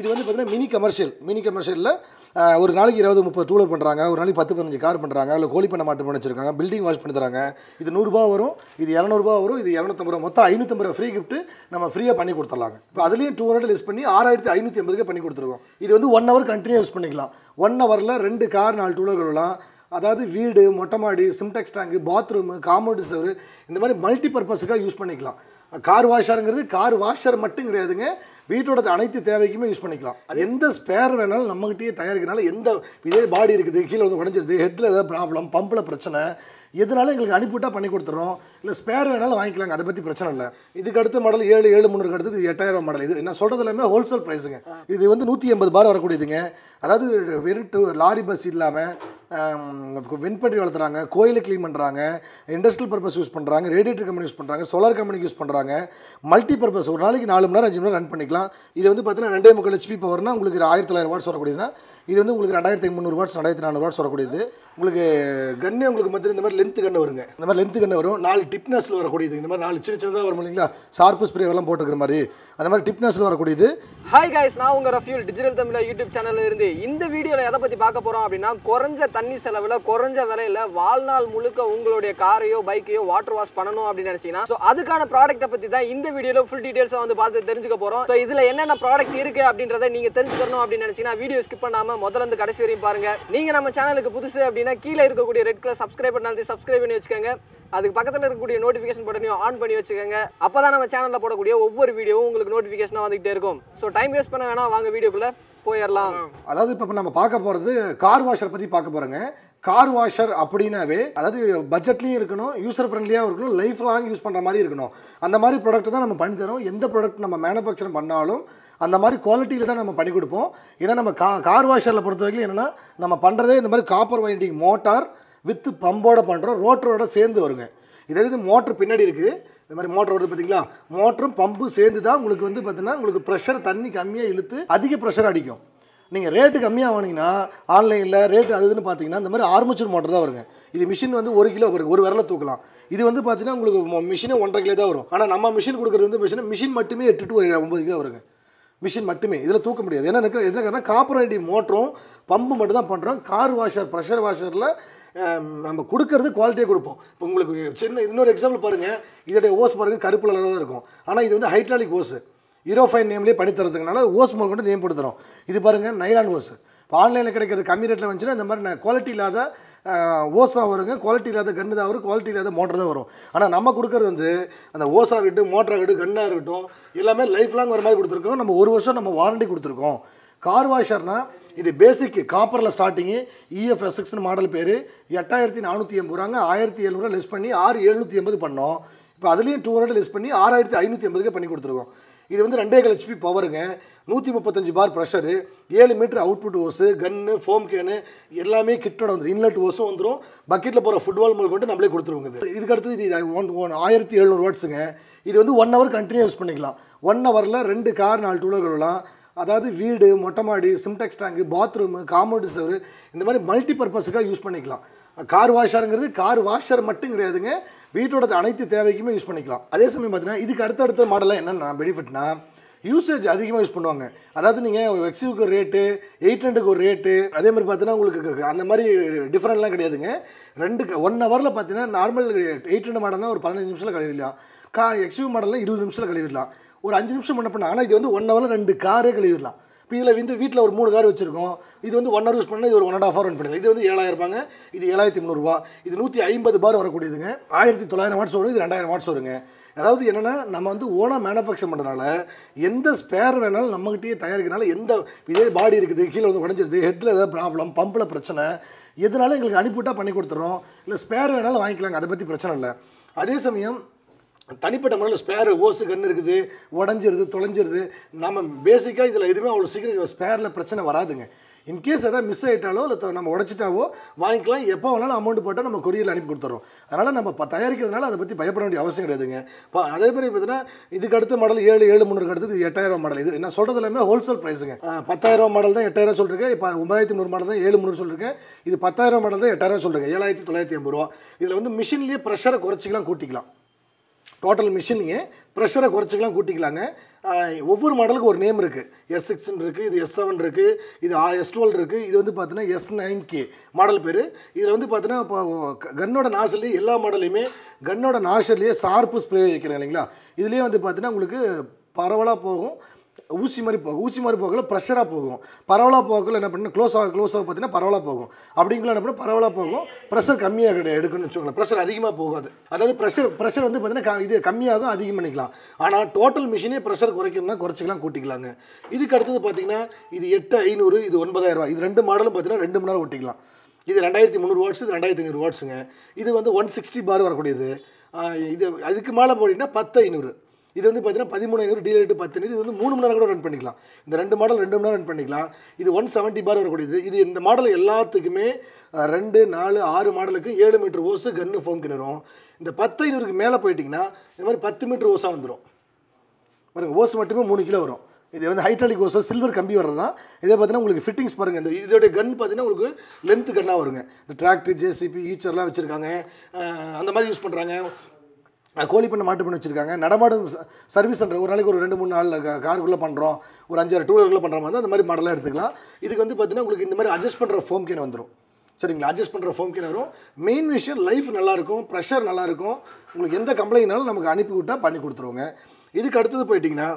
இது வந்து பார்த்தீங்கன்னா மினி கமர்ஷியல் மினி கமர்ஷியலில் ஒரு நாளைக்கு இருபது முப்பது டூலர் பண்ணுறாங்க ஒரு நாளைக்கு பத்து பதினஞ்சு கார் பண்ணுறாங்க இல்லை கோழி பண்ண மாட்டு பண்ணி வச்சிருக்காங்க பில்டிங் வாஷ் பண்ணி தராங்க இது நூறுரூபா வரும் இது இரநூறுபா வரும் இது இரநூத்தம்பது ரூபா மொத்தம் ஐநூற்றம்பது ரூபா ஃப்ரீ கிஃப்ட்டு நம்ம ஃப்ரீயாக பண்ணி கொடுத்துடலாங்க இப்போ அதுலேயும் டூ ஹண்ட்ரட் லெஸ் பண்ணி ஆறாயிரத்தி ஐநூற்றி எண்பதுக்கு பண்ணி கொடுத்துருக்கோம் இது வந்து ஒன் ஹவர் கண்டினியூ யூஸ் பண்ணிக்கலாம் ஒன் ஹவரில் ரெண்டு கார் நாலு டூலர்கள் வரலாம் அதாவது வீடு மொட்டை மாடி சிம்டெக்ஸ் டேங்கு பாத்ரூமு காமௌண்ட் சவர் இந்த மாதிரி மல்டி பர்பஸுக்காக யூஸ் பண்ணிக்கலாம் கார் வாஷருங்கிறது கார் வாஷர் மட்டும் கிடையாதுங்க வீட்டோட அனைத்து தேவைக்குமே யூஸ் பண்ணிக்கலாம் அது எந்த ஸ்பேர் வேணாலும் நம்மகிட்டயே தயாரிக்கிறனால எந்த இதே பாடி இருக்குது கீழே வந்து உடஞ்சிருது ஹெட்டில் ஏதாவது ப்ராப்ளம் பம்பில் பிரச்சனை எதனால எங்களுக்கு அனுப்பிவிட்டால் பண்ணி கொடுத்துறோம் இல்லை ஸ்பேர் வேணாலும் வாங்கிக்கலாங்க அதை பற்றி பிரச்சனை இல்லை இதுக்கு அடுத்த மாடல் ஏழு ஏழு முந்நூறுக்கு அடுத்தது எட்டாயிரம் மாடல் இது நான் சொல்கிறது எல்லாமே ஹோல்சேல் ப்ரைஸுங்க இது வந்து நூற்றி எண்பது பார் வரக்கூடியதுங்க அதாவது வெறும் லாரி பஸ் இல்லாமல் வின் பண்ணி வளர்த்துறாங்க கோயிலை க்ளீன் பண்ணுறாங்க இண்டஸ்ட்ரியல் பர்பஸ் யூஸ் பண்ணுறாங்க ரேடியேட்டர் கம்பெனி யூஸ் பண்ணுறாங்க சோலார் கம்பெனி யூஸ் பண்ணுறாங்க மல்டி பர்பஸ் ஒரு நாளைக்கு நாலு மணி நேரம் அஞ்சு மணி நேரம் ரன் பண்ணிக்கலாம் இது வந்து பார்த்தீங்கன்னா ரெண்டே முக்கால் ஹெச்பி பவர்னா உங்களுக்கு ஆயிரத்தி தொள்ளாயிரம் வாட்ஸ் வரக்கூடியதுன்னா இது வந்து உங்களுக்கு ரெண்டாயிரத்தி ஐநூறு வாட்ஸ் ரெண்டாயிரத்தி நானூறு வாட்ஸ் வரக்கூடியது உங்களுக்கு கண்ணு உங்களுக்கு மத்தியில் இந்த மாதிரி லென்த்து கண்ணு வருங்க இந்த மாதிரி லென்த்து கண்ணு வரும் நாலு டிப்னஸில் வரக்கூடியது இந்த மாதிரி நாலு சின்ன சின்னதாக வரும் இல்லைங்களா ஷார்ப்பு ஸ்ப்ரே எல்லாம் போட்டுக்கிற மாதிரி அந்த மாதிரி டிப்னஸில் வரக்கூடியது ஹாய் காய்ஸ் நான் உங்கள் ரஃபியூல் டிஜிட்டல் தமிழ் யூடியூப் சேனலில் இருந்து இந்த வீடியோவில் எதை பற்றி பார்க்க போகிறோம் அப்படின்னா குறைஞ்ச தண்ணி செலவில் குறைஞ்ச விலையில் வாழ்நாள் முழுக்க உங்களுடைய காரையோ பைக்கையோ வாட்டர் வாஷ் பண்ணணும் அப்படின்னு நினச்சிங்கன்னா ஸோ அதுக்கான ப்ராடக்ட்டை பற்றி தான் இந்த வீடியோவில் ஃபுல் டீட்டெயில்ஸை வந்து பார்த்து தெரிஞ்சுக்க போகிறோம் ஸோ இதில் என்னென்ன ப்ராடக்ட் இருக்குது அப்படின்றத நீங்கள் தெரிஞ்சுக்கணும் அப்படின்னு நினச்சிங்கன்னா வீடியோ ஸ்கிப் பண்ணாமல் முதல்ல இருந்து கடைசி வரையும் பாருங்கள் நீங்கள் நம்ம சேனலுக்கு புதுசு அப்படின்னா கீழே இருக்கக்கூடிய ரெட் கலர் சப்ஸ்கிரைப் பண்ணாலும் சப்ஸ்கிரைப் பண்ணி வச்சுக்கோங்க அதுக்கு பக்கத்தில் இருக்கக்கூடிய நோட்டிஃபிகேஷன் பட்டனையும் ஆன் பண்ணி வச்சுக்கோங்க அப்போ தான் நம்ம சேனலில் போடக்கூடிய ஒவ்வொரு வீடியோவும் உங்களுக்கு நோட்டிஃபிகேஷனாக வந்துகிட்டே இருக்கும் ஸோ டைம் வேஸ்ட் பண்ண வேணாம் வாங்க வீடியோக்குள்ளே போயிடலாம் அதாவது இப்போ நம்ம பார்க்க போகிறது கார் வாஷர் பற்றி பார்க்க போகிறோங்க கார் வாஷர் அப்படின்னாவே அதாவது பட்ஜெட்லேயும் இருக்கணும் யூசர் ஃப்ரெண்ட்லியாகவும் இருக்கணும் லைஃப் லாங் யூஸ் பண்ணுற மாதிரி இருக்கணும் அந்த மாதிரி ப்ராடக்ட் தான் நம்ம பண்ணி தரோம் எந்த ப்ராடக்ட் நம்ம மேனுஃபேக்சர் பண்ணாலும் அந்த மாதிரி குவாலிட்டியில் தான் நம்ம பண்ணி கொடுப்போம் ஏன்னா நம்ம கா கார் வாஷரில் பொறுத்த வரைக்கும் என்னென்னா நம்ம பண்ணுறதே இந்த மாதிரி காப்பர் வைண்டிங் மோட்டார் வித்து பம்போட பண்ணுறோம் ரோட்டரோட சேர்ந்து வருங்க இதாவது இது மோட்ரு பின்னாடி இருக்குது இந்த மாதிரி மோட்டர் வருது பார்த்தீங்களா மோட்டரும் பம்பு சேர்ந்து தான் உங்களுக்கு வந்து பார்த்தீங்கன்னா உங்களுக்கு ப்ரெஷர் தண்ணி கம்மியாக இழுத்து அதிக ப்ரெஷர் அடிக்கும் நீங்கள் ரேட்டு கம்மியாக வாங்கினீங்கன்னா ஆன்லைனில் ரேட்டு அதுன்னு பார்த்தீங்கன்னா இந்த மாதிரி ஆர்மச்சூர் மோட்டர் தான் வருங்க இது மிஷின் வந்து ஒரு கிலோ வருங்க ஒரு விரல தூக்கலாம் இது வந்து பார்த்தீங்கன்னா உங்களுக்கு மிஷினே ஒன்றரை கிலோ தான் வரும் ஆனால் நம்ம மிஷின் கொடுக்குறது வந்து மிஷினை மிஷின் மட்டுமே எட்டு டு ஒன்பது கிலோ வருங்க மிஷின் மட்டுமே இதில் தூக்க முடியாது ஏன்னா எனக்கு என்ன காப்பர் மோட்டரும் பம்பு மட்டும் தான் பண்ணுறோம் கார் வாஷர் ப்ரெஷர் வாஷரில் நம்ம கொடுக்கறது குவாலிட்டியே கொடுப்போம் இப்போ உங்களுக்கு சின்ன இன்னொரு எக்ஸாம்பிள் பாருங்கள் இதோடைய ஓஸ் பாருங்கள் கருப்பு கலராக தான் இருக்கும் ஆனால் இது வந்து ஹைட்ராலிக் ஓஸு ஹீரோஃபைன் நேம்லேயே பண்ணி ஓஸ் மோல் கொண்டு நேம் போட்டு இது பாருங்கள் நைலான் ஓஸ் இப்போ ஆன்லைனில் கிடைக்கிறது கம்மி ரேட்டில் வந்துச்சுன்னா இந்த மாதிரி குவாலிட்டி இல்லாத ஓசா வருங்க குவாலிட்டி இல்லாத கன்று தான் வரும் குவாலிட்டி இல்லாத மோட்டர் தான் வரும் ஆனால் நம்ம கொடுக்குறது வந்து அந்த ஓசா இருக்கட்டும் மோட்டராக இருக்கட்டும் கன்னாக இருக்கட்டும் எல்லாமே லைஃப் லாங் வர மாதிரி கொடுத்துருக்கோம் நம்ம ஒரு வருஷம் நம்ம வாரண்டி கொடுத்துருக்கோம் கார் வாஷர்னால் இது பேசிக்கு காப்பரில் ஸ்டார்டிங்கு இஎஃப்எஸ்எக்ஸ்னு மாடல் பேர் எட்டாயிரத்தி நானூற்றி எண்பது ரூபாங்க ஆயிரத்தி எழுநூறுவா லெஸ் பண்ணி ஆறு எழுநூற்றி எண்பது பண்ணோம் இப்போ அதுலேயும் டூ ஹண்ட்ரட் லெஸ் பண்ணி ஆறாயிரத்தி ஐநூற்றி எண்பதுக்கே பண்ணி கொடுத்துருக்கோம் இது வந்து ரெண்டேகால் ஹெச்பி பவருங்க நூற்றி முப்பத்தஞ்சு பார் ப்ரெஷரு ஏழு metre output hose gun foam can எல்லாமே கிட்டோட வந்துடும் இன்லெட் ஓஸும் வந்துடும் பக்கெட்டில் போகிற ஃபுட்பால் மூலம் கொண்டு நம்மளே கொடுத்துருவோங்க இது இதுக்கு இது ஒன் ஒன் ஆயிரத்தி எழுநூறு வாட்ஸுங்க இது வந்து ஒன் ஹவர் கண்டினியூ யூஸ் பண்ணிக்கலாம் ஒன் ஹவரில் ரெண்டு கார் நாலு டூலர் அதாவது வீடு மொட்டை மாடி சிம்டெக்ஸ் டேங்கு பாத்ரூமு காமௌண்ட் சவர் இந்த மாதிரி மல்டி பர்பஸுக்காக யூஸ் பண்ணிக்கலாம் கார் வாஷருங்கிறது கார் வாஷர் மட்டும் கிடையாதுங்க வீட்டோட அனைத்து தேவைக்குமே யூஸ் பண்ணிக்கலாம் அதே சமயம் பார்த்தீங்கன்னா இதுக்கு அடுத்தடுத்த மாடலில் என்னென்ன பெனிஃபிட்னா யூசேஜ் அதிகமாக யூஸ் பண்ணுவாங்க அதாவது நீங்கள் எக்ஸியூக்கு ஒரு ரேட்டு எயிட் ஹண்ட்ரடுக்கு ஒரு ரேட்டு அதே மாதிரி பார்த்தீங்கன்னா உங்களுக்கு அந்த மாதிரி டிஃப்ரெண்ட்லாம் கிடையாதுங்க ரெண்டு ஒன் ஹவரில் பார்த்தீங்கன்னா நார்மல் எயிட் ஹண்ட்ரட் மாடல்னா ஒரு பதினஞ்சு நிமிஷத்தில் கழுவிடலாம் கா எக்ஸியூ மாடலில் இருபது நிமிஷத்தில் கழுவிடலாம் ஒரு அஞ்சு நிமிஷம் பண்ண பண்ணால் ஆனால் இது வந்து ஒன் ஹவரில் ரெண்டு காரே கழுவிடலாம் இப்போ இதில் வந்து வீட்டில் ஒரு மூணு கார் வச்சுருக்கோம் இது வந்து ஒன் ஹவர் யூஸ் பண்ணால் இது ஒரு one and half hour run பண்ணுங்க இது வந்து ஏழாயிரம் ரூபாங்க இது ஏழாயிரத்தி முந்நூறுரூவா இது நூற்றி ஐம்பது பார் வரக்கூடியதுங்க ஆயிரத்தி தொள்ளாயிரம் வாட்ஸ் வரும் இது ரெண்டாயிரம் வாட்ஸ் வருங்க அதாவது என்னென்னா நம்ம வந்து ஓனாக மேனுஃபேக்சர் பண்ணுறதுனால எந்த ஸ்பேர் வேணாலும் நம்மகிட்டயே தயாரிக்கிறனால எந்த இதே பாடி இருக்குது கீழே வந்து உடஞ்சிருது ஹெட்டில் ஏதாவது ப்ராப்ளம் பம்பில் பிரச்சனை எதுனாலும் எங்களுக்கு அனுப்பிவிட்டால் பண்ணி கொடுத்துறோம் இல்லை ஸ்பேர் வேணாலும் வாங்கிக்கலாங்க அதை பற்றி பிரச்சனை இல்லை அதே சமயம் தனிப்பட்ட முறையில் ஸ்பேரு ஓசு கண் இருக்குது உடஞ்சிருது தொலைஞ்சிருது நம்ம பேசிக்காக இதில் எதுவுமே அவ்வளோ சீக்கிரம் ஸ்பேரில் பிரச்சனை வராதுங்க இன்கேஸ் எதாவது மிஸ் ஆகிட்டாலோ இல்லை நம்ம உடச்சிட்டாவோ வாங்கிக்கலாம் எப்போ வேணாலும் அமௌண்ட் போட்டால் நம்ம கொரியரில் அனுப்பி கொடுத்துறோம் அதனால் நம்ம தயாரிக்கிறதுனால அதை பற்றி பயப்பட வேண்டிய அவசியம் கிடையாதுங்க இப்போ அதே மாதிரி பார்த்தீங்கன்னா இதுக்கு அடுத்த மாடல் ஏழு ஏழு முந்நூறுக்கு அடுத்தது எட்டாயிரம் மாடல் இது நான் சொல்கிறது எல்லாமே ஹோல்சேல் ப்ரைஸுங்க பத்தாயிரம் மாடல் தான் எட்டாயிரம் சொல்லிருக்கேன் இப்போ ஒன்பதாயிரத்தி நூறு மாடல் தான் ஏழு முந்நூறு சொல்லிருக்கேன் இது பத்தாயிரம் மாடல் தான் எட்டாயிரம் சொல்லிருக்கேன் ஏழாயிரத்தி தொள்ளாயிரத்தி ஐம்பது ரூபா இதில் வந்து மிஷின்லேயே ப்ரெஷரை குறைச்சிக்கலாம் கூட்டிக்கலாம் டோட்டல் மிஷினிங்க ப்ரெஷரை குறைச்சிக்கலாம் கூட்டிக்கலாங்க ஒவ்வொரு மாடலுக்கு ஒரு நேம் இருக்குது எஸ் சிக்ஸ்ன்னு இருக்குது இது எஸ் செவன் இருக்குது இது எஸ் டுவெல் இருக்குது இது வந்து பார்த்தீங்கன்னா எஸ் நைன் கே மாடல் பேர் இதில் வந்து பார்த்தீங்கன்னா இப்போ கன்னோட நாசிலேயே எல்லா மாடலையுமே கன்னோட நாசிலேயே சார்ப்பு ஸ்ப்ரே வைக்கிறேன் இல்லைங்களா இதுலேயே வந்து பார்த்தீங்கன்னா உங்களுக்கு பரவலாக போகும் ஊசி மாதிரி போகும் ஊசி மாதிரி போகல ப்ரெஷராக போகும் பரவலாக போகல என்ன பண்ணணும் க்ளோஸ் ஆக க்ளோஸ் ஆக பார்த்தீங்கன்னா பரவலாக போகும் அப்படிங்களா என்ன பண்ணணும் பரவலாக போகும் ப்ரெஷர் கம்மியாக கிடையாது எடுக்கணும்னு வச்சுக்கோங்களேன் ப்ரெஷர் அதிகமாக போகாது அதாவது ப்ரெஷர் ப்ரெஷர் வந்து பார்த்தீங்கன்னா இது கம்மியாகும் அதிகம் பண்ணிக்கலாம் ஆனால் டோட்டல் மிஷினே ப்ரெஷர் குறைக்கணும்னா குறைச்சிக்கலாம் கூட்டிக்கலாங்க இதுக்கு அடுத்தது பார்த்தீங்கன்னா இது எட்டு ஐநூறு இது ஒன்பதாயிரரூவா இது ரெண்டு மாடலும் பார்த்தீங்கன்னா ரெண்டு மணி நேரம் ஓட்டிக்கலாம் இது ரெண்டாயிரத்தி முந்நூறு வாட்ஸ் இது ரெண்டாயிரத்தி ஐநூறு வாட்ஸுங்க இது வந்து ஒன் சிக்ஸ்டி பார் வரக்கூடியது இது அதுக்கு மேலே போட்டிங்கன்னா பத்து ஐநூறு இது வந்து பார்த்தீங்கன்னா பதிமூணு ஐநூறு டீல் பத்து இது வந்து மூணு மணி நேரம் கூட ரன் பண்ணிக்கலாம் இந்த ரெண்டு மாடல் ரெண்டு மணி நேரம் ரன் பண்ணிக்கலாம் இது ஒன் செவன்ட்டி பார் வரக்கூடியது இது இந்த மாடல் எல்லாத்துக்குமே ரெண்டு நாலு ஆறு மாடலுக்கு ஏழு மீட்டர் ஓஸு கன்று ஃபோம் கிணறும் இந்த பத்து ஐநூறுக்கு மேலே போயிட்டிங்கன்னா இந்த மாதிரி பத்து மீட்டர் ஓஸாக வந்துடும் பாருங்கள் ஓஸ் மட்டுமே மூணு கிலோ வரும் இது வந்து ஹைட்ராலிக் ஓஸோ சில்வர் கம்பி வர்றது தான் இதே பார்த்தீங்கன்னா உங்களுக்கு ஃபிட்டிங்ஸ் பாருங்கள் இந்த இதோடைய கன் பார்த்தீங்கன்னா உங்களுக்கு லென்த்து கன்னாக வருங்க இந்த டிராக்டர் ஜேசிபி ஈச்சர்லாம் வச்சுருக்காங்க அந்த மாதிரி யூஸ் பண்ணுறாங்க கோழி பண்ண மாட்டு பண்ணி வச்சுருக்காங்க நடமாடும் சர்வீஸ் சென்டர் ஒரு நாளைக்கு ஒரு ரெண்டு மூணு நாள் காருக்குள்ளே பண்ணுறோம் ஒரு அஞ்சாறு டூ வீலருக்குள்ளே பண்ணுற மாதிரி அந்த மாதிரி மாடலாக எடுத்துக்கலாம் இதுக்கு வந்து பார்த்திங்கன்னா உங்களுக்கு இந்த மாதிரி அட்ஜஸ்ட் பண்ணுற ஃபோம் கேன் வந்துடும் சரிங்களா அட்ஜஸ்ட் பண்ணுற ஃபோம் கேன் வரும் மெயின் விஷயம் லைஃப் நல்லாயிருக்கும் ப்ரெஷர் நல்லாயிருக்கும் உங்களுக்கு எந்த கம்ப்ளைண்ட்னாலும் நமக்கு அனுப்பி விட்டால் பண்ணி கொடுத்துருவோங்க இதுக்கு அடுத்தது போயிட்டிங்கன்னா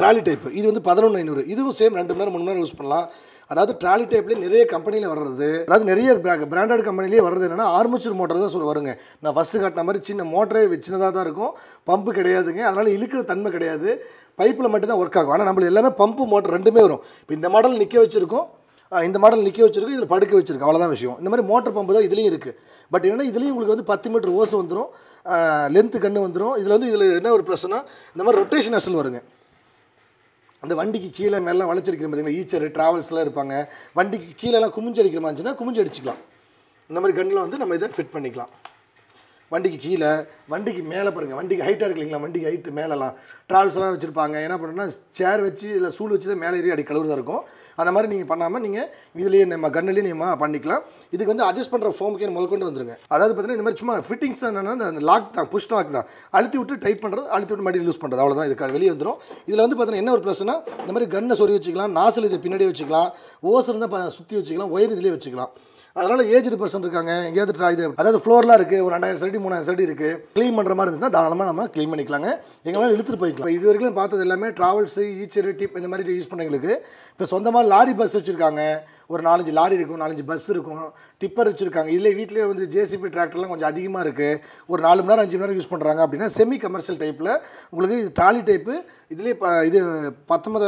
ட்ராலி டைப்பு இது வந்து பதினொன்று ஐநூறு இதுவும் சேம் ரெண்டு மணி நேரம் மூணு நேரம் யூஸ் பண்ணலாம் அதாவது ட்ராலி டைப்லேயே நிறைய கம்பெனியில் வர்றது அதாவது நிறைய பிராண்டட் கம்பெனிலேயே வர்றது என்னென்னா ஆர்மச்சூர் மோட்டர் தான் சொல்ல வருங்க நான் ஃபஸ்ட்டு காட்டின மாதிரி சின்ன மோட்டரே சின்னதாக தான் இருக்கும் பம்பு கிடையாதுங்க அதனால் இழுக்கிற தன்மை கிடையாது பைப்பில் மட்டும்தான் ஒர்க் ஆகும் ஆனால் நம்மளுக்கு எல்லாமே பம்பு மோட்டர் ரெண்டுமே வரும் இப்போ இந்த மாடல் நிற்க வச்சுருக்கோம் இந்த மாடல் நிற்க வச்சிருக்கோம் இதில் படுக்க வச்சிருக்கோம் அவ்வளோதான் விஷயம் இந்த மாதிரி மோட்டர் பம்பு தான் இதுலேயும் இருக்குது பட் என்னென்னா இதுலேயும் உங்களுக்கு வந்து பத்து மீட்டர் ஓசு வந்துடும் லென்த்து கன்று வந்துடும் இதில் வந்து இதில் என்ன ஒரு ப்ளஸ்னால் இந்த மாதிரி ரொட்டேஷன் அசல் வருங்க அந்த வண்டிக்கு கீழே மேலாம் வளைச்சிருக்கிற மாதிரி ஈச்சர் ட்ராவல்ஸ்லாம் இருப்பாங்க வண்டிக்கு கீழேலாம் குமிஞ்சடிக்கிற மாதிரி இருந்துச்சுன்னா குமிஞ்சடிச்சிக்கலாம் இந்த மாதிரி கண்ணில் வந்து நம்ம இதை ஃபிட் பண்ணிக்கலாம் வண்டிக்கு கீழே வண்டிக்கு மேலே பாருங்கள் வண்டிக்கு ஹைட்டாக இருக்கு இல்லைங்களா வண்டிக்கு ஹைட்டு மேலெலாம் ட்ராவல்ஸ்லாம் வச்சுருப்பாங்க என்ன பண்ணுன்னா சேர் வச்சு இல்லை சூழ் வச்சு தான் மேலே ஏறி அடி தான் இருக்கும் அந்த மாதிரி நீங்கள் பண்ணாமல் நீங்கள் இதுலேயே நம்ம கன்னிலேயே நீங்கள் பண்ணிக்கலாம் இதுக்கு வந்து அட்ஜஸ்ட் பண்ணுற ஃபோமுக்கே முதல் கொண்டு வந்துருங்க அதாவது பார்த்தீங்கன்னா இந்த மாதிரி சும்மா ஃபிட்டிங்ஸ் என்னென்னா அந்த லாக் தான் புஷ் லாக் தான் அழுத்தி விட்டு டைட் பண்ணுறது அழுத்தி விட்டு மறுபடியும் யூஸ் பண்ணுறது அவ்வளோதான் இதுக்கு வெளியே வந்துடும் இதில் வந்து பார்த்தீங்கன்னா என்ன ஒரு ப்ளஸ்னா இந்த மாதிரி கன்னை சொறி வச்சுக்கலாம் நாசில் இது பின்னாடி வச்சுக்கலாம் ஓசர் இருந்தால் சுற்றி வச்சுக்கலாம் ஒயர் இதிலே வச்சுக்கலாம் அதனால் ஏஜ்டு பர்சன் இருக்காங்க எங்கேயாவது ட்ரா இது அதாவது ஃப்ளோர்லாம் இருக்குது ஒரு ரெண்டாயிரம் செடி மூணாயிரம் செடி இருக்குது க்ளீன் பண்ணுற மாதிரி இருந்துச்சுன்னா தாராளமாக நம்ம க்ளீன் பண்ணிக்கலாங்க எங்களால் எடுத்துகிட்டு போய்க்கலாம் இது வரைக்கும் பார்த்தது எல்லாமே ட்ராவல்ஸு ஈச்சரு டிப் இந்த மாதிரி யூஸ் பண்ணவங்களுக்கு இப்போ சொந்தமாக லாரி பஸ் வச்சுருக்காங்க ஒரு நாலஞ்சு லாரி இருக்கும் நாலஞ்சு பஸ் இருக்கும் டிப்பர் வச்சுருக்காங்க இதில் வீட்டிலே வந்து ஜேசிபி டிராக்டர்லாம் கொஞ்சம் அதிகமாக இருக்குது ஒரு நாலு மணி நேரம் அஞ்சு மணி நேரம் யூஸ் பண்ணுறாங்க அப்படின்னா செமி கமர்ஷியல் டைப்பில் உங்களுக்கு இது ட்ராலி டைப்பு இதிலே ப இது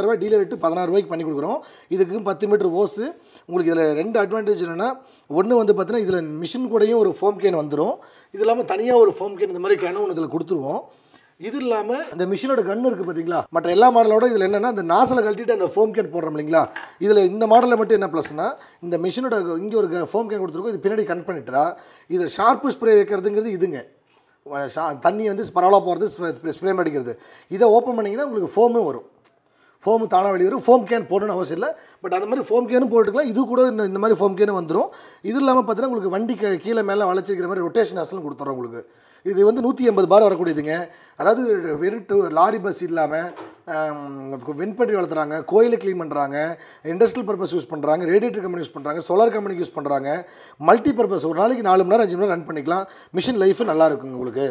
ரூபாய் டீலர் பதினாறு பதினாறுரூவாய்க்கு பண்ணி கொடுக்குறோம் இதுக்கு பத்து மீட்டர் ஓஸு உங்களுக்கு இதில் ரெண்டு அட்வான்டேஜ் என்னென்னா ஒன்று வந்து பார்த்தீங்கன்னா இதில் மிஷின் கூடையும் ஒரு ஃபோம் கேன் வந்துடும் இது இல்லாமல் தனியாக ஒரு ஃபோம் கேன் இந்த மாதிரி கேனும் ஒன்று இதில் கொடுத்துருவோம் இது இல்லாமல் இந்த மிஷினோட கன் இருக்குது பார்த்தீங்களா மற்ற எல்லா மாடலோட இதில் என்னென்னா அந்த நாசில் கழட்டிட்டு அந்த ஃபோம் கேன் போடுறோம் இல்லைங்களா இதில் இந்த மாடலில் மட்டும் என்ன ப்ளஸ்னா இந்த மிஷினோட இங்கே ஒரு ஃபோம் கேன் கொடுத்துருக்கோம் இது பின்னாடி கன் பண்ணிட்டா இது ஷார்ப்பு ஸ்ப்ரே வைக்கிறதுங்கிறது இதுங்க தண்ணி வந்து பரவலாக போகிறது ஸ்ப்ரே அடிக்கிறது இதை ஓப்பன் பண்ணிங்கன்னா உங்களுக்கு ஃபோமும் வரும் ஃபோம் தானாக வெளியிடும் ஃபோம் கேன் போடணும்னு அவசியம் இல்லை பட் அந்த மாதிரி ஃபோம் கேனும் போட்டுக்கலாம் இது கூட இந்த இந்த மாதிரி ஃபோம் கேனும் வந்துடும் இது இல்லாமல் பார்த்தீங்கன்னா உங்களுக்கு வண்டி கீழே மேலே வளைச்சிக்கிற மாதிரி ரொட்டேஷன் அசலும் கொடுத்துறோம் உங்களுக்கு இது வந்து நூற்றி எண்பது பார் வரக்கூடியதுங்க அதாவது வெறும் டூ லாரி பஸ் இல்லாமல் பண்ணி வளர்த்துறாங்க கோயிலை க்ளீன் பண்ணுறாங்க இண்டஸ்ட்ரியல் பர்பஸ் யூஸ் பண்ணுறாங்க ரேடியேட்டர் கம்பெனி யூஸ் பண்ணுறாங்க சோலார் கம்பெனிக்கு யூஸ் பண்ணுறாங்க மல்டி பர்பஸ் ஒரு நாளைக்கு நாலு மணி நேரம் அஞ்சு மணி நேரம் ரன் பண்ணிக்கலாம் மிஷின் லைஃபு நல்லா இருக்குங்க உங்களுக்கு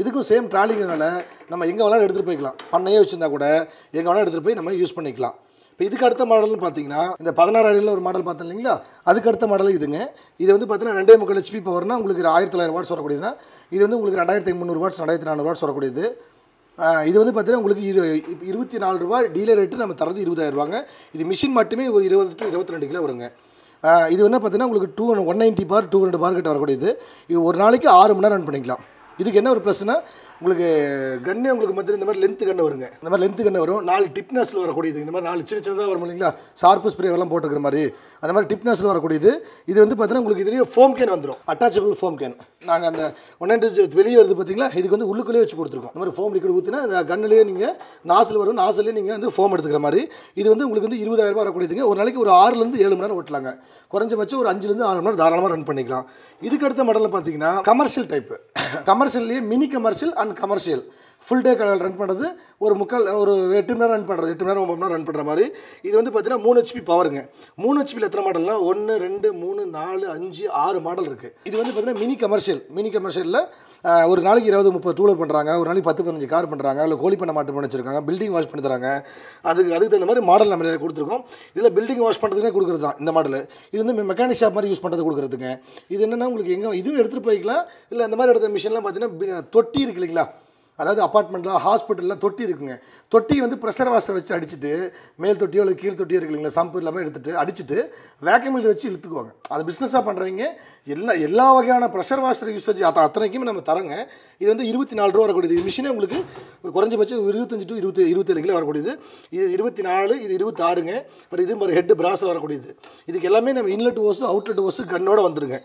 இதுக்கும் சேம் ட்ராலிங்கிறனால நம்ம எங்கே வேணாலும் எடுத்துகிட்டு போய்க்கலாம் பண்ணையே வச்சுருந்தா கூட எங்கே வேணாலும் எடுத்துகிட்டு போய் நம்ம யூஸ் பண்ணிக்கலாம் இப்போ இதுக்கு அடுத்த மாடல்னு பார்த்தீங்கன்னா இந்த பதினாறு அடியில் ஒரு மாடல் பார்த்தோம் இல்லைங்களா அதுக்கு அடுத்த மாடல் இதுங்க இது வந்து பார்த்தீங்கன்னா ரெண்டே முக்கால் ஹெச்பி பவர்னா உங்களுக்கு ஆயிரத்தி தொள்ளாயிரம் வாட்ஸ் வரக்கூடியதுன்னா இது வந்து உங்களுக்கு ரெண்டாயிரத்தி முந்நூறு வாட்ஸ் ரெண்டாயிரத்தி நானூறு வாட்ஸ் வரக்கூடியது இது வந்து பார்த்தீங்கன்னா உங்களுக்கு இரு இருபத்தி நாலு ரூபா டீலர் ரேட்டு நம்ம தரது ரூபாங்க இது மிஷின் மட்டுமே ஒரு இருபது டு இருபத்தி ரெண்டு கிலோ வருங்க இது என்ன பார்த்தீங்கன்னா உங்களுக்கு two one ninety bar two hundred bar கிட்ட வரக்கூடியது இது ஒரு நாளைக்கு ஆறு மணி நேரம் ரன் பண்ணிக்கலாம் இதுக்கு என்ன ஒரு ப்ளஸ்னால் உங்களுக்கு கன்னு உங்களுக்கு மத்தியில் இந்த மாதிரி லென்த்து கண்ணை வருங்க இந்த மாதிரி லென்த்து கண்ணை வரும் நாலு டிப்னஸில் வரக்கூடியது இந்த மாதிரி நாலு சின்ன சின்னதாக வரும் இல்லைங்களா ஷார்ப்பு ஸ்ப்ரே எல்லாம் போட்டுக்கிற மாதிரி அந்த மாதிரி டிப்னஸில் வரக்கூடியது இது வந்து பார்த்தீங்கன்னா உங்களுக்கு இதுலேயே ஃபோம் கேன் வந்துடும் அட்டாச்சபிள் ஃபோம் கேன் நாங்கள் அந்த ஒன் ஹண்ட்ரட் வெளியே வருது பார்த்தீங்களா இதுக்கு வந்து உள்ளுக்குள்ளேயே வச்சு கொடுத்துருக்கோம் இந்த மாதிரி ஃபோம் லிக்விட் ஊற்றினா அந்த கண்ணிலேயே நீங்கள் நாசில் வரும் நாசிலே நீங்கள் வந்து ஃபோம் எடுத்துக்கிற மாதிரி இது வந்து உங்களுக்கு வந்து இருபதாயிரம் ரூபா வரக்கூடியதுங்க ஒரு நாளைக்கு ஒரு ஆறுலேருந்து ஏழு மணி நேரம் ஓட்டலாங்க குறைஞ்சபட்சம் ஒரு அஞ்சுலேருந்து ஆறு மணி நேரம் தாராளமாக ரன் பண்ணிக்கலாம் இதுக்கு அடுத்த மாடலில் பார்த்தீங்கன்னா கமர்ஷியல் டைப்பு கமர்ஷியல்லேயே mini commercial and and commercial. Full day run பண்ணுறது ஒரு முக்கால் ஒரு எட்டு மணி நேரம் ரன் பண்ணுறது எட்டு மணி நேரம் ஒம்பது நேரம் ரன் பண்ணுற மாதிரி இது வந்து பார்த்தீங்கன்னா மூணு ஹெச்பி பவருங்க மூணு ஹெச்பியில் எத்தனை மாடல்னால் ஒன்று ரெண்டு மூணு நாலு அஞ்சு ஆறு மாடல் இருக்குது இது வந்து பார்த்தீங்கன்னா மினி கமர்ஷியல் மினி கமர்ஷியலில் ஒரு நாளைக்கு இருபது முப்பது டூலர் பண்ணுறாங்க ஒரு நாளைக்கு பத்து பதினஞ்சு கார் பண்ணுறாங்க இல்லை கோழி பண்ண மாட்டு பண்ணி வச்சிருக்காங்க பில்டிங் வாஷ் பண்ணி தராங்க அதுக்கு அதுக்கு தகுந்த மாதிரி மாடல் நம்ம கொடுத்துருக்கோம் இதில் பில்டிங் வாஷ் பண்ணுறதுக்கே கொடுக்குறது தான் இந்த மாடல் இது வந்து மெக்கானிக் ஷாப் மாதிரி யூஸ் பண்ணுறது கொடுக்குறதுங்க இது என்னென்னா உங்களுக்கு எங்கே இதுவும் எடுத்துகிட்டு போய்க்கலாம் இல்லை இந்த மாதிரி எடுத்த மிஷின்லாம் பார்த்தீங்கன்னா தொட்டி இருக்கு இல்லைங்களா அதாவது அப்பார்ட்மெண்ட்டில் ஹாஸ்பிட்டலில் தொட்டி இருக்குங்க தொட்டி வந்து ப்ரெஷர் வாஷர் வச்சு அடிச்சுட்டு மேல் தொட்டியோ இல்லை கீழ் தொட்டியோ இருக்கு இல்லைங்களா சம்பு இல்லாமல் எடுத்துகிட்டு அடிச்சுட்டு வேக்கமில் வச்சு இழுத்துக்குவாங்க அதை பிஸ்னஸாக பண்ணுறவங்க எல்லா எல்லா வகையான ப்ரெஷர் வாஷர் யூசேஜ் அதை அத்தனைக்குமே நம்ம தரோங்க இது வந்து இருபத்தி நாலு ரூபா வரக்கூடியது இது மிஷினே உங்களுக்கு குறைஞ்சபட்சம் இருபத்தஞ்சு டு இருபத்தி இருபத்தேழு கிலோ வரக்கூடியது இது இருபத்தி நாலு இது இருபத்தாறுங்க அப்புறம் இது மாதிரி ஹெட்டு பிராஸில் வரக்கூடியது இதுக்கு எல்லாமே நம்ம இன்லெட் ஓஸு அவுட்லெட் ஓஸு கண்ணோடு வந்துடுங்க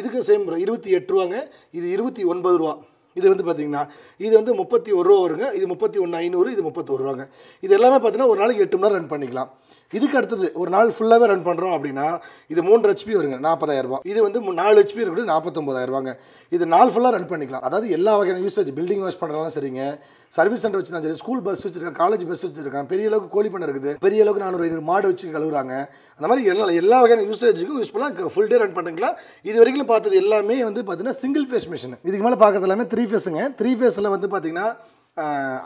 இதுக்கு சேம் இருபத்தி எட்டு ரூபாங்க இது இருபத்தி ஒன்பது ரூபா இது வந்து பார்த்தீங்கன்னா இது வந்து முப்பத்தி ஒரு ரூபா வருங்க இது முப்பத்தி ஒன்று ஐநூறு இது முப்பத்தோரு ரூபாங்க இது எல்லாமே பார்த்தீங்கன்னா ஒரு நாளைக்கு எட்டு மணி ரன் பண்ணிக்கலாம் இதுக்கு அடுத்தது ஒரு நாள் ஃபுல்லாகவே ரன் பண்ணுறோம் அப்படின்னா இது மூன்று ஹெச்பி வருங்க நாற்பதாயிரரூபா இது வந்து நாலு ஹெச்பி இருக்கிறது நாற்பத்தொம்பதாயிரரூபாங்க இது நாள் ஃபுல்லாக ரன் பண்ணிக்கலாம் அதாவது எல்லா வகையான யூசேஜ் பில்டிங் வாஷ் பண்ணுறதுலாம் சரிங்க சர்வீஸ் சென்டர் வச்சுருந்தா சரி ஸ்கூல் பஸ் வச்சுருக்கான் காலேஜ் பஸ் வச்சுருக்கேன் பெரிய அளவுக்கு கோழி பண்ண இருக்குது பெரிய அளவுக்கு நானூறு ஐநூறு மாடு வச்சு கழுவுறாங்க அந்த மாதிரி எல்லா எல்லா வகையான யூசேஜுக்கும் யூஸ் பண்ணலாம் ஃபுல் டே ரன் பண்ணுறீங்களா இது வரைக்கும் பார்த்தது எல்லாமே வந்து பார்த்தீங்கன்னா சிங்கிள் ஃபேஸ் மிஷின் இதுக்கு மேலே பார்க்குறது எல்லாமே த்ரீ ஃபேஸுங்க த்ரீ ஃபேஸில் வந்து பார்த்தீங்கன்னா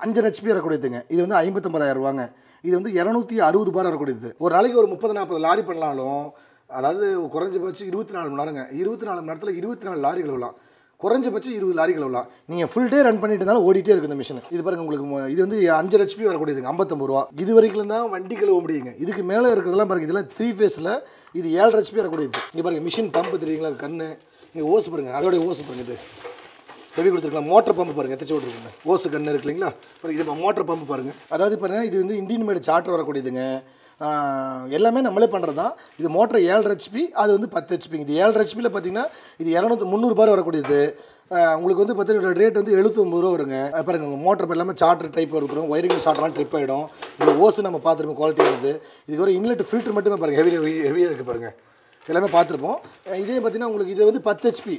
அஞ்சு ஹெச்பி வரக்கூடியதுங்க இது வந்து ஐம்பத்தொம்பதாயிரம் ரூபாங்க இது வந்து இரநூத்தி அறுபது ரூபாய் வரக்கூடியது ஒரு நாளைக்கு ஒரு முப்பது நாற்பது லாரி பண்ணலாலும் அதாவது குறைஞ்சபட்சம் இருபத்தி நாலு மணி நேரங்க இருபத்தி நாலு மணி நேரத்தில் இருபத்தி நாலு லாரி கழுவலாம் குறைஞ்சபட்சம் இருபது லாரிகள் விடலாம் நீங்கள் ஃபுல் டே ரன் பண்ணிட்டு இருந்தாலும் ஓடிட்டே இருக்கு இந்த மிஷின் இது பாருங்க உங்களுக்கு இது வந்து அஞ்சு ஹெச்பி வரக்கூடியது ஐம்பத்தொம்பது ரூபா இது வரைக்கும் தான் வண்டி கழுவ முடியுங்க இதுக்கு மேலே இருக்கிறதெல்லாம் பாருங்க இதெல்லாம் த்ரீ ஃபேஸில் இது ஏழரை ஹெச்பி வரக்கூடியது இங்கே பாருங்க மிஷின் பம்பு தெரியுங்களா கண்ணு இங்கே ஓசு பாருங்க அதோடய ஓசு பாருங்க இது ஹெவி கொடுத்துருக்கலாம் மோட்டர் பம்பு பாருங்கள் எத்தச்சு விட்ருக்குங்க ஓசு கண்ணு இருக்கு இல்லைங்களா இது மோட்டர் பம்பு பாருங்கள் அதாவது பாருங்கள் இது வந்து இண்டியன் மேடு சார்ட்டர் வரக்கூடியதுங்க எல்லாமே நம்மளே பண்ணுறது தான் இது மோட்டர் ஏழு ஹெச்பி அது வந்து பத்து ஹெச்பிங்க இது ஏழரை ஹெச்பியில் பார்த்தீங்கன்னா இது இரநூத்தி முந்நூறுபா வரக்கூடியது உங்களுக்கு வந்து பார்த்தீங்கன்னா ரேட் வந்து எழுபத்தொம்பது ரூபா வருங்க பாருங்க உங்கள் மோட்டர் எல்லாமே சார்ட்டர் டைப் இருக்கிறோம் ஒயரிங் சார்ட்லாம் ட்ரிப் ஆகிடும் இது ஓசு நம்ம பார்த்துருப்போம் குவாலிட்டி வருது இதுக்கு ஒரு இன்லெட் ஃபில்டர் மட்டுமே பாருங்கள் ஹெவி ஹெவியாக இருக்குது பாருங்கள் எல்லாமே பார்த்துருப்போம் இதே பார்த்தீங்கன்னா உங்களுக்கு இது வந்து பத்து ஹெச்பி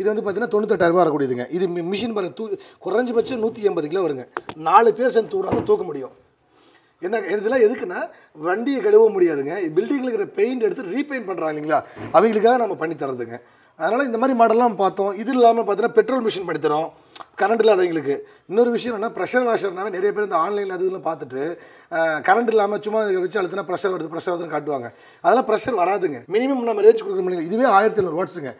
இது வந்து பார்த்தீங்கன்னா தொண்ணூத்தெட்டாயிரரூபா வரக்கூடியதுங்க இது மிஷின் பாருங்கள் தூ குறைஞ்சபட்சம் நூற்றி எண்பது கிலோ வருங்க நாலு பேர் சேர்ந்து தூக்குறாங்க தூக்க முடியும் என்ன இதெல்லாம் எதுக்குன்னா வண்டியை கழுவ முடியாதுங்க பில்டிங்கில் இருக்கிற பெயிண்ட் எடுத்து ரீபெயிண்ட் பண்ணுறாங்க இல்லைங்களா அவங்களுக்காக நம்ம பண்ணி தரதுங்க அதனால் இந்த மாதிரி மாடல்லாம் பார்த்தோம் இது இல்லாமல் பார்த்தீங்கன்னா பெட்ரோல் மிஷின் பண்ணித்தரோம் கரண்ட் இல்லாதவங்களுக்கு இன்னொரு விஷயம் என்ன ப்ரெஷர் வாஷர்னாவே நிறைய பேர் இந்த ஆன்லைனில் அதுலாம் பார்த்துட்டு கரண்ட் இல்லாமல் சும்மா வச்சு அழுத்தினா ப்ரெஷர் வருது ப்ரெஷர் வருதுன்னு காட்டுவாங்க அதெல்லாம் ப்ரெஷர் வராதுங்க மினிமம் நம்ம ரேஞ்ச் கொடுக்க முடியல இதுவே ஆயிரத்தி ஐநூறு வாட்ஸுங்க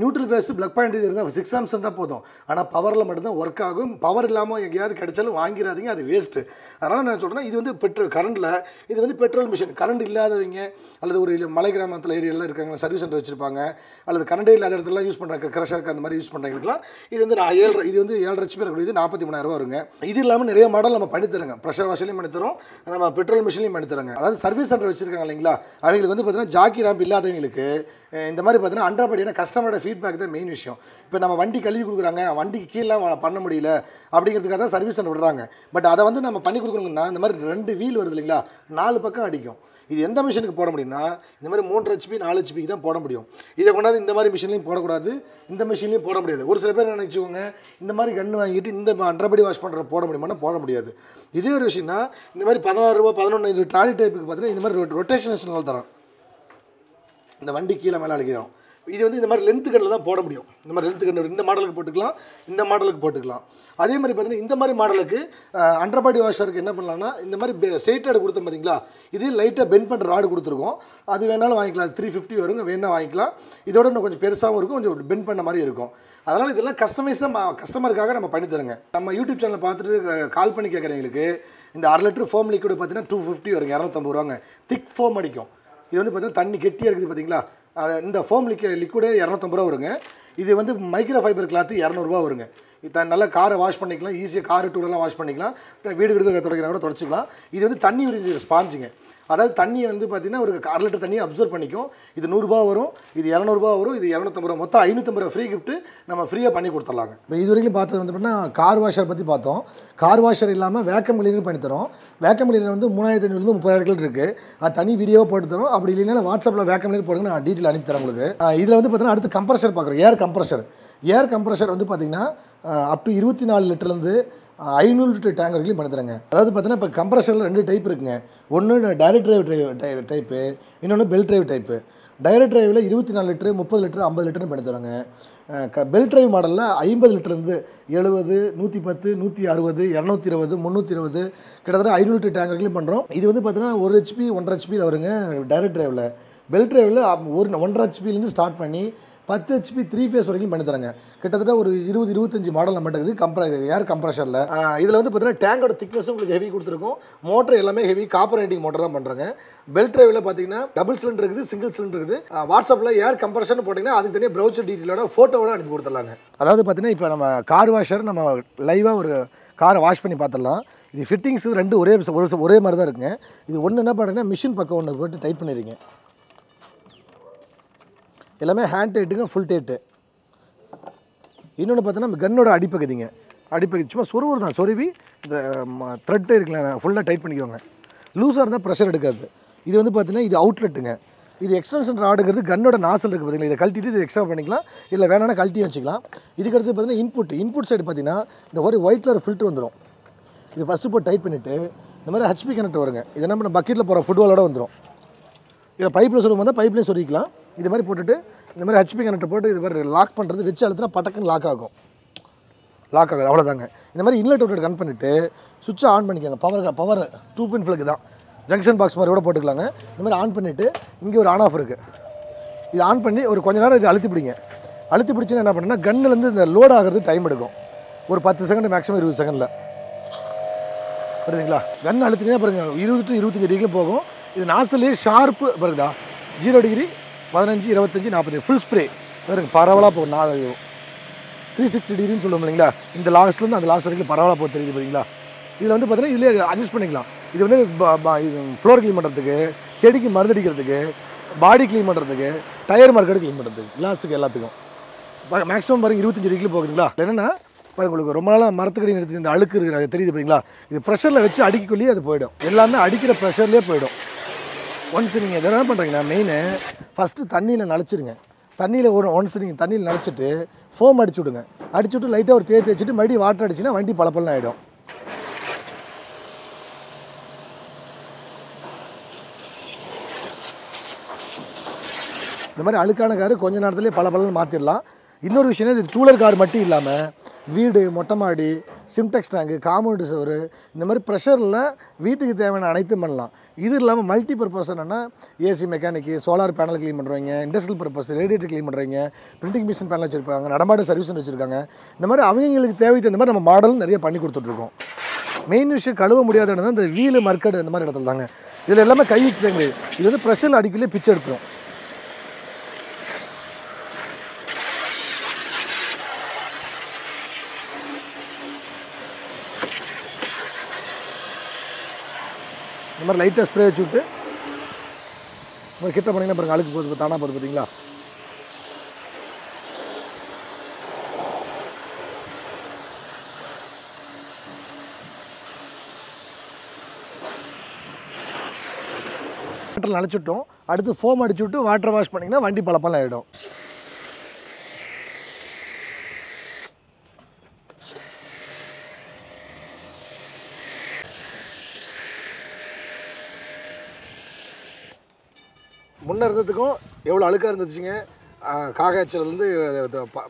நியூட்ரல் ஃபேஸு பிளக் பாயிண்ட் இருந்தால் சிக்ஸ் ஆம்ஸ் இருந்தால் போதும் ஆனால் பவரில் மட்டும்தான் ஒர்க் ஆகும் பவர் இல்லாமல் எங்கேயாவது கிடைச்சாலும் வாங்கிறாதீங்க அது வேஸ்ட்டு அதனால் நான் சொல்கிறேன் இது வந்து பெட்ரோல் கரண்டில் இது வந்து பெட்ரோல் மிஷின் கரண்ட் இல்லாதவங்க அல்லது ஒரு மலை கிராமத்தில் ஏரியாவில் இருக்காங்க சர்வீஸ் சென்டர் வச்சுருப்பாங்க அல்லது கரண்டே இல்லாத இடத்துலலாம் யூஸ் பண்ணுறாங்க கிரஷருக்கு அந்த மாதிரி யூஸ் பண்ணுறவங்களுக்குலாம் இது வந்து நான் ஏழு இது வந்து ஏழு லட்சம் பேர் இது நாற்பத்தி மூணாயிரரூவா வருங்க இது இல்லாமல் நிறைய மாடல் நம்ம பண்ணித்தருங்க ப்ரெஷர் வாஷிலையும் பண்ணித்தரும் நம்ம பெட்ரோல் மிஷினையும் பண்ணி தரோங்க அதாவது சர்வீஸ் சென்டர் வச்சுருக்காங்க இல்லைங்களா அவங்களுக்கு வந்து பார்த்தீங்கன்னா ஜாக்கி ரேம்ப் இல்லாதவங்களுக்கு இந்த மாதிரி பார்த்தீங்கன்னா அண்டர்படியான கஸ்டமரோட ஃபீட்பேக் தான் மெயின் விஷயம் இப்போ நம்ம வண்டி கழுவி கொடுக்குறாங்க வண்டிக்கு கீழே பண்ண முடியல அப்படிங்கிறதுக்காக தான் சர்வீஸ் விடுறாங்க பட் அதை வந்து நம்ம பண்ணி கொடுக்கணுன்னா இந்த மாதிரி ரெண்டு வீல் வருது இல்லைங்களா நாலு பக்கம் அடிக்கும் இது எந்த மிஷினுக்கு போட முடியும்னா இந்த மாதிரி மூன்று ஹெச்பி நாலு ஹெச்பிக்கு தான் போட முடியும் இதை கொண்டாந்து இந்த மாதிரி மிஷின்லையும் போடக்கூடாது இந்த மிஷின்லையும் போட முடியாது ஒரு சில பேர் நினச்சிக்கோங்க இந்த மாதிரி கண் வாங்கிட்டு இந்த அண்டர்படி வாஷ் பண்ணுற போட முடியுமானா போட முடியாது இதே ஒரு விஷயம்னா இந்த மாதிரி பதினாறு ரூபா பதினொன்று ட்ராலி டைப்புக்கு பார்த்தீங்கன்னா இந்த மாதிரி ரொட்டேஷன் தரோம் இந்த வண்டி கீழே மேலே அழைக்கிறோம் இது வந்து இந்த மாதிரி லென்த்து கண்ணில் தான் போட முடியும் இந்த மாதிரி லென்த்து கண்ணு இந்த மாடலுக்கு போட்டுக்கலாம் இந்த மாடலுக்கு போட்டுக்கலாம் அதே மாதிரி பார்த்தீங்கன்னா இந்த மாதிரி மாடலுக்கு அண்டர் பாடி வாஷருக்கு என்ன பண்ணலாம்னா இந்த மாதிரி ஸ்ட்ரெயிட் ராடு கொடுத்தோம் பார்த்தீங்களா இது லைட்டாக பெண்ட் பண்ணுற ராடு கொடுத்துருக்கோம் அது வேணாலும் வாங்கிக்கலாம் த்ரீ ஃபிஃப்டி வருங்க வேணால் வாங்கிக்கலாம் இதோட இன்னும் கொஞ்சம் பெருசாகவும் இருக்கும் கொஞ்சம் பெண்ட் பண்ண மாதிரி இருக்கும் அதனால் இதெல்லாம் கஸ்டமைஸாக கஸ்டமருக்காக நம்ம பண்ணித்தருங்க நம்ம யூடியூப் சேனலை பார்த்துட்டு கால் பண்ணி கேட்குறவங்களுக்கு இந்த அரை லிட்டர் ஃபோம் லிக்விட் பார்த்தீங்கன்னா டூ ஃபிஃப்டி வருங்க இரநூத்தம்பது ரூபாங்க திக் ஃபோம் அடிக்கும் இது வந்து பார்த்தீங்கன்னா தண்ணி கெட்டியாக இருக்குது பார்த்தீங்களா அதை இந்த ஃபோம் லிக் லிக்விடு இரநூத்தம்பது ரூபா வருங்க இது வந்து மைக்ரோ ஃபைபர் கிளாத்து இரநூறுபா வருங்க தான் நல்லா காரை வாஷ் பண்ணிக்கலாம் ஈஸியாக கார் டூலெலாம் வாஷ் பண்ணிக்கலாம் வீடு வீடு தொடக்கிறாங்க கூட தொடச்சிக்கலாம் இது வந்து தண்ணி உறிஞ்சு ஸ்பாஞ்சுங்க அதாவது தண்ணி வந்து பார்த்தீங்கன்னா ஒரு அரை லிட்டர் தண்ணியை அப்சர்வ் பண்ணிக்கும் இது நூறுரூபா வரும் இது இரநூறுபா வரும் இது இரநூத்தம்பது ரூபா மொத்தம் ஐநூற்றம்பது ரூபா ஃப்ரீ கிஃப்ட்டு நம்ம ஃப்ரீயாக பண்ணி கொடுத்துடலாங்க இப்போ இது வரைக்கும் பார்த்தது வந்து பார்த்தீங்கன்னா கார் வாஷர் பற்றி பார்த்தோம் கார் வாஷர் இல்லாமல் வேக்கம் கிளீனர் பண்ணித்தரும் வேக்கம் கிளீனர் வந்து மூணாயிரத்தி ஐநூறுலேருந்து முப்பதாயிரம் இருக்குது அது தனி வீடியோ போட்டு தரும் அப்படி இல்லைன்னா வாட்ஸ்அப்பில் வேக்கம் கிளீனர் போடுங்க நான் டீட்டெயில் அனுப்பி தரேன் உங்களுக்கு இதில் வந்து பார்த்தீங்கன்னா அடுத்து கம்ப்ரஷர் பார்க்குறோம் ஏர் கம்ப்ரஷர் ஏர் கம்ப்ரஷர் வந்து பார்த்திங்கன்னா அப் டு இருபத்தி நாலு லிட்டர்லேருந்து ஐநூறு லிட்டர் டேங்கர்களையும் வரைக்கும் பண்ணுறாங்க அதாவது பார்த்தீங்கன்னா இப்போ கம்ப்ரஷரில் ரெண்டு டைப் இருக்குங்க ஒன்று டைரக்ட் டிரைவ் டைவ் டைப்பு இன்னொன்று பெல்ட் டிரைவ் டைப்பு டைரக்ட் டிரைவில் இருபத்தி நாலு லிட்டரு முப்பது லிட்டரு ஐம்பது லிட்டர்னு பண்ணி க பெல்ட் டிரைவ் மாடலில் ஐம்பது லிட்டர்லேருந்து எழுபது நூற்றி பத்து நூற்றி அறுபது இரநூத்தி இருபது முந்நூற்றி இருபது கிட்டத்தட்ட ஐநூறு லிட்டர் டேங்கர்களையும் பண்ணுறோம் இது வந்து பார்த்தீங்கன்னா ஒரு ஹெச்பி ஒன்றரை ஹெச்பியில் வருங்க டைரக்ட் டிரைவில் பெல்ட் டிரைவில் ஒரு ஒன்றரை ஹெச்பிலேருந்து ஸ்டார்ட் பண்ணி பத்து ஹெச்பி த்ரீ ஃபேஸ் வரைக்கும் பண்ணி தராங்க கிட்டத்தட்ட ஒரு இருபது இருபத்தஞ்சு மாடல் நம்ம இருக்குது கம்ப்ர ஏர் கம்ப்ரஷரில் இதில் வந்து பார்த்தீங்கன்னா டேங்கோட திக்னஸும் உங்களுக்கு ஹெவி கொடுத்துருக்கும் மோட்டர் எல்லாமே ஹெவி காப்பர் ரைண்டிங் மோட்டர் தான் பண்ணுறாங்க பெல்ட் ட்ரைவில் பார்த்தீங்கன்னா டபுள் சிலிண்டர் இருக்குது சிங்கிள் சிலிண்டர் இருக்குது வாட்ஸ்அப்பில் ஏர் கம்ப்ரஷன் போட்டிங்கன்னா அதுக்கு தனியாக ப்ரௌச்சர் டீட்டெயிலோட ஃபோட்டோவோட அனுப்பி கொடுத்துடலாங்க அதாவது பார்த்தீங்கன்னா இப்போ நம்ம கார் வாஷர் நம்ம லைவாக ஒரு காரை வாஷ் பண்ணி பார்த்துடலாம் இது ஃபிட்டிங்ஸ் ரெண்டு ஒரே ஒரு ஒரே மாதிரி தான் இருக்குங்க இது ஒன்று என்ன பண்ணுறீங்கன்னா மிஷின் பக்கம் ஒன்று போட்டு டைப் பண்ணிடுறீங்க எல்லாமே ஹேண்ட் டைட்டுங்க ஃபுல் டைட்டு இன்னொன்று நம்ம கன்னோட அடிப்பகுதிங்க அடிப்பகுதி சும்மா சொருவு தான் சொருவி இந்த த்ரெட்டு இருக்குல்ல ஃபுல்லாக டைட் பண்ணிக்கோங்க லூஸாக இருந்தால் ப்ரெஷர் எடுக்காது இது வந்து பார்த்தீங்கன்னா இது அவுட்லெட்டுங்க இது எக்ஸ்டென்ஷன் ராடுங்கிறது கன்னோட நாசல் இருக்குது பார்த்தீங்களா இதை கழட்டிட்டு இது எக்ஸ்ட்ரா பண்ணிக்கலாம் இல்லை வேணாலும் கழட்டி வச்சுக்கலாம் இதுக்கடுத்து பார்த்தீங்கன்னா இன்புட் இன்புட் சைடு பார்த்தீங்கன்னா இந்த ஒரு ஒயிட் கலர் ஃபில்ட்ரு வந்துடும் இது ஃபஸ்ட்டு போட்டு டைட் பண்ணிவிட்டு இந்த மாதிரி ஹச்பி கனெக்ட் வருங்க இது நம்ம பக்கெட்டில் போகிற ஃபுட்வாலோட வந்துடும் இல்லை பைப்பில் சொல்லும் வந்தால் பைப்லையும் சொல்லிக்கலாம் இது மாதிரி போட்டுட்டு இந்த மாதிரி ஹச்பி கனெக்டர் போட்டு இது மாதிரி லாக் பண்ணுறது வச்சு அழுத்தினா பட்டக்குன்னு லாக் ஆகும் லாக் ஆகாது அவ்வளோதாங்க இந்த மாதிரி இன்லெட் அவுட்லெட் கன் பண்ணிவிட்டு சுவிட்சை ஆன் பண்ணிக்கோங்க power power two pin plug தான் ஜங்ஷன் பாக்ஸ் மாதிரி கூட போட்டுக்கலாங்க இந்த மாதிரி ஆன் பண்ணிவிட்டு இங்கே ஒரு ஆன் ஆஃப் இருக்குது இது ஆன் பண்ணி ஒரு கொஞ்ச நேரம் இது அழுத்தி பிடிங்க அழுத்தி பிடிச்சின்னா என்ன பண்ணுன்னா கன்னுலேருந்து இந்த லோட் ஆகிறது டைம் எடுக்கும் ஒரு பத்து செகண்ட் மேக்ஸிமம் இருபது செகண்டில் புரியுதுங்களா கன் அழுத்தினே பாருங்கள் இருபது டு இருபத்தஞ்சி டிகிரி போகும் இது நாசிலே ஷார்ப்பு பாருங்கடா ஜீரோ டிகிரி பதினஞ்சு இருபத்தஞ்சி நாற்பது ஃபுல் ஸ்ப்ரே பாருங்க பரவலாக போகும் நான் த்ரீ சிக்ஸ்டி டிகிரின்னு சொல்லுவோம் இல்லைங்களா இந்த லாஸ்ட்லேருந்து அந்த லாஸ்ட் வரைக்கும் பரவலாக போக தெரியுது பார்த்தீங்களா இதில் வந்து பார்த்தீங்கன்னா இதிலே அட்ஜஸ்ட் பண்ணிக்கலாம் இது வந்து ஃப்ளோர் க்ளீன் பண்ணுறதுக்கு செடிக்கு மருந்தடிக்கிறதுக்கு பாடி க்ளீன் பண்ணுறதுக்கு டயர் மார்க்கெட் க்ளீன் பண்ணுறதுக்கு கிளாஸுக்கு எல்லாத்துக்கும் மேக்ஸிமம் பாருங்கள் இருபத்தஞ்சி டிகிரி போகுதுங்களா என்னென்னா பாருங்க உங்களுக்கு ரொம்ப நாளாக மரத்துக்கடி நிறுத்தி இந்த அழுக்கு இருக்கிற தெரியுது பார்த்தீங்களா இது ப்ரெஷரில் வச்சு அடிக்கக்குள்ளேயே அது போயிடும் எல்லாமே அடிக்கிற ப்ரெஷர்லேயே போயிடும் ஒன்ஸ் நீங்கள் எதனா பண்ணுறீங்கன்னா மெயினு ஃபஸ்ட்டு தண்ணியில் நனைச்சிருங்க தண்ணியில் ஒரு ஒன்ஸ் நீங்கள் தண்ணியில் நனைச்சிட்டு ஃபோம் அடிச்சு விடுங்க அடிச்சு விட்டு லைட்டாக ஒரு தேர்த்து வச்சுட்டு மறுபடியும் வாட்டர் அடிச்சுன்னா வண்டி பளபளன்னு ஆகிடும் இந்த மாதிரி அழுக்கான காரு கொஞ்ச நேரத்துலேயே பல பலன்னு மாற்றிடலாம் இன்னொரு விஷயம் இது டூலர் கார் மட்டும் இல்லாமல் வீடு மொட்டை மாடி சிம்டெக்ஸ் டேங்கு காம்பவுண்டு சவர் இந்த மாதிரி ப்ரெஷரில் வீட்டுக்கு தேவையான அனைத்தும் பண்ணலாம் இது இல்லாமல் மல்டி பர்பஸ் என்னென்னா AC mechanic solar panel clean பண்ணுறவங்க இண்டஸ்ட்ரியல் பர்பஸ் ரேடியேட்டர் க்ளீன் பண்ணுறவங்க பிரிண்டிங் மிஷின் பேனல் வச்சுருப்பாங்க நடமாட சர்வீஸ்னு வச்சுருக்காங்க இந்த மாதிரி அவங்களுக்கு தேவை தகுந்த மாதிரி நம்ம மாடல் நிறைய பண்ணி கொடுத்துட்ருக்கோம் மெயின் விஷயம் கழுவ முடியாத இடம் தான் இந்த வீல் மர்க்கடு இந்த மாதிரி இடத்துல தாங்க இதில் எல்லாமே கை வச்சு தான் இது வந்து ப்ரெஷரில் அடிக்கலேயே பிச்சை எடுக்கிறோம் மாதிரி லைட்டாக ஸ்ப்ரே வச்சு விட்டு கிட்ட பண்ணிங்கன்னா பாருங்க அழுக்கு போகுது தானாக போகுது பார்த்தீங்களா அழைச்சிட்டோம் அடுத்து ஃபோம் அடிச்சு விட்டு வாட்டர் வாஷ் பண்ணிங்கன்னா வண்டி பழப்பெல்லாம் ஆகிடும் முன்னே இருந்ததுக்கும் எவ்வளோ அழுக்காக இருந்துச்சுங்க காகாய்ச்சலேருந்து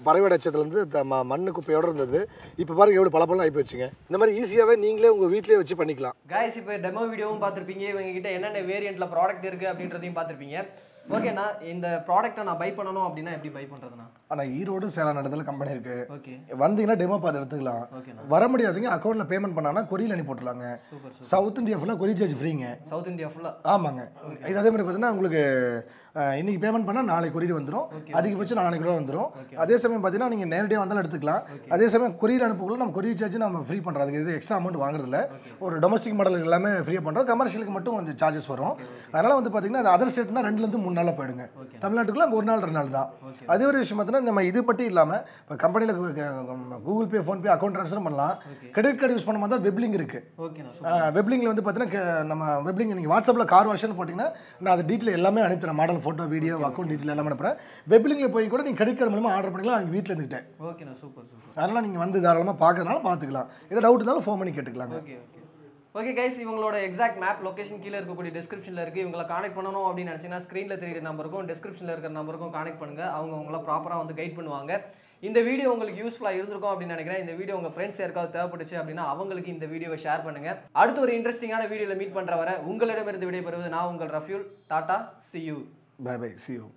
பறவைடாய்ச்சத்துலேருந்து த ம மண்ணு குப்பையோடு இருந்தது இப்போ பாருங்க எவ்வளோ பழப்பெல்லாம் ஆகி போச்சுங்க இந்த மாதிரி ஈஸியாகவே நீங்களே உங்கள் வீட்டிலே வச்சு பண்ணிக்கலாம் காய்ஸ் இப்போ டெமோ வீடியோவும் பார்த்துருப்பீங்க இவங்க கிட்ட என்னென்ன வேரியண்ட்டில் ப்ராடக்ட் இருக்குது அப்படின்றதையும் பார்த்துருப்பீங்க ஓகேண்ணா இந்த ப்ராடக்ட்டை நான் பை பண்ணணும் அப்படின்னா எப்படி பை பண்ணுறதுண்ணா ஆனால் ஈரோடு சேலம் இடத்துல கம்பெனி இருக்கு வந்தீங்கன்னா டெமோ பார்த்து எடுத்துக்கலாம் வர முடியாதுங்க அக்கௌண்ட்ல பேமெண்ட் பண்ணானா கொரியல் அனுப்பி போட்டுருவாங்க சவுத் இந்தியா ஃபுல்லாக கொரியர் சார்ஜ் ஃப்ரீங்க சவுத் இந்தியா ஃபுல்லாக ஆமாங்க இது அதே மாதிரி பார்த்தீங்கன்னா உங்களுக்கு இன்னைக்கு பேமெண்ட் பண்ணால் நாளைக்கு கொரியர் வந்துடும் அதிகபட்சம் நாளைக்கு கூட வந்துடும் அதே சமயம் பார்த்தீங்கன்னா நீங்கள் நேரடியாக வந்தாலும் எடுத்துக்கலாம் அதே சமயம் கொரியர் அனுப்புக்குள்ள நம்ம கொரியர் சார்ஜ் நம்ம ஃப்ரீ பண்ணுறோம் அதுக்கு இது எக்ஸ்ட்ரா அமௌண்ட் வாங்குறதுல ஒரு டொமஸ்டிக் மாடலுக்கு எல்லாமே ஃப்ரீயாக பண்ணுறோம் கமர்ஷியலுக்கு மட்டும் கொஞ்சம் சார்ஜஸ் வரும் அதனால் வந்து பார்த்தீங்கன்னா அது அதர் ஸ்டேட்னா ரெண்டுலேருந்து மூணு நாளில் போயிடுங்க தமிழ்நாட்டுக்குள்ள ஒரு நாள் ரெண்டு நாள் தான் அதே ஒரு விஷயம் பார்த்தீங்கன்னா நம்ம இது மட்டும் இல்லாமல் இப்போ கம்பெனியில் Google Pay PhonePe account transfer பண்ணலாம் கிரெடிட் கார்டு யூஸ் பண்ண தான் வெப்லிங் இருக்குது வெப்லிங்கில் வந்து பார்த்தீங்கன்னா நம்ம வெப்லிங் நீங்கள் வாட்ஸ்அப்பில் கார் வாஷன் போட்டிங்கன்னா நான் அது டீட்டெயில் எல்லாமே அனுப்பிடுறேன் model photo video account detail எல்லாமே அனுப்புகிறேன் வெப்பிலிங்கில் போய் கூட நீங்கள் கிரெடிட் கார்டு மூலமாக ஆர்டர் பண்ணிக்கலாம் அங்கே வீட்டில் இருந்துக்கிட்டேன் ஓகேண்ணா சூப்பர் சூப்பர் அதனால் நீங்கள் வந்து தாராளமாக பார்க்கறதுனால பார்த்துக்கலாம் எதாவது டவுட் இருந்தாலும் ஃபோன் பண்ணி கேட்டுக்கலாம் ஓகே ஓகே ஓகே கைஸ் இவங்களோட எக்ஸாக்ட் மேப் லொக்கேஷன் கீழே இருக்கக்கூடிய டிஸ்கிரிப்ஷனில் இருக்குது இவங்களை கனெக்ட் பண்ணணும் அப்படின்னு நினச்சிங்கன்னா ஸ்க்ரீனில் தெரியுற நம்பருக்கும் டிஸ்கிரிப்ஷனில் இருக்கிற நம்பருக்கும் கனெக்ட் பண்ணுங்கள் அவங்க உங்களை ப்ராப்பராக வந்து கைட் பண்ணுவாங்க இந்த வீடியோ உங்களுக்கு யூஸ்ஃபுல்லாக இருந்திருக்கும் அப்படின்னு நினைக்கிறேன் இந்த வீடியோ உங்கள் ஃப்ரெண்ட்ஸ் யாருக்காவது தேவைப்பட்டுச்சு அப்படின்னா அவங்களுக்கு இந்த வீடியோவை ஷேர் பண்ணுங்கள் அடுத்து ஒரு இன்ட்ரெஸ்டிங்கான வீடியோவில் மீட் பண்ணுற வர உங்களிடமிருந்து விடைபெறுவது நான் உங்கள் Rafiul tata see you bye bye see you